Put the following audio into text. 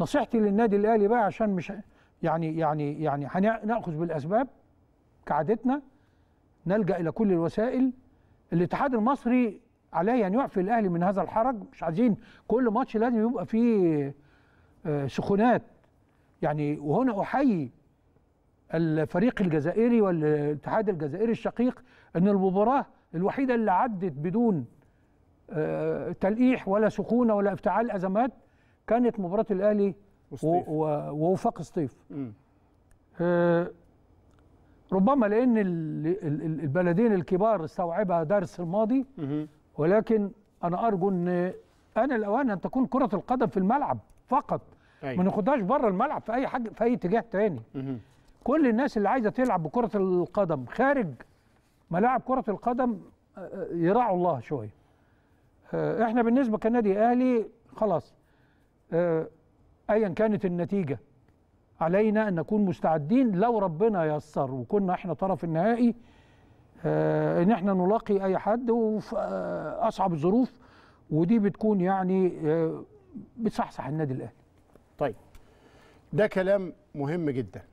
نصيحتي للنادي الاهلي بقى عشان مش يعني يعني يعني هناخذ بالاسباب كعادتنا نلجا الى كل الوسائل الاتحاد المصري عليه ان يعفي الاهلي من هذا الحرج مش عايزين كل ماتش لازم يبقى فيه آه، سخونات يعني وهنا احيي الفريق الجزائري والاتحاد الجزائري الشقيق ان المباراه الوحيده اللي عدت بدون آه، تلقيح ولا سخونه ولا افتعال ازمات كانت مباراه الاهلي ووفاق سطيف آه ربما لان البلدين الكبار استوعبها درس الماضي ولكن انا ارجو ان انا الاوان ان تكون كره القدم في الملعب فقط أيوة. ما ناخدهاش بره الملعب في اي حاجه في اي اتجاه تاني كل الناس اللي عايزه تلعب بكره القدم خارج ملاعب كره القدم آه، آه، يراعوا الله شويه آه، احنا بالنسبه كنادي اهلي خلاص آه، ايا كانت النتيجه علينا ان نكون مستعدين لو ربنا يسر وكنا احنا طرف النهائي آه، ان احنا نلاقي اي حد وفي آه، اصعب الظروف ودي بتكون يعني بتصحصح النادي الاهلي. طيب ده كلام مهم جدا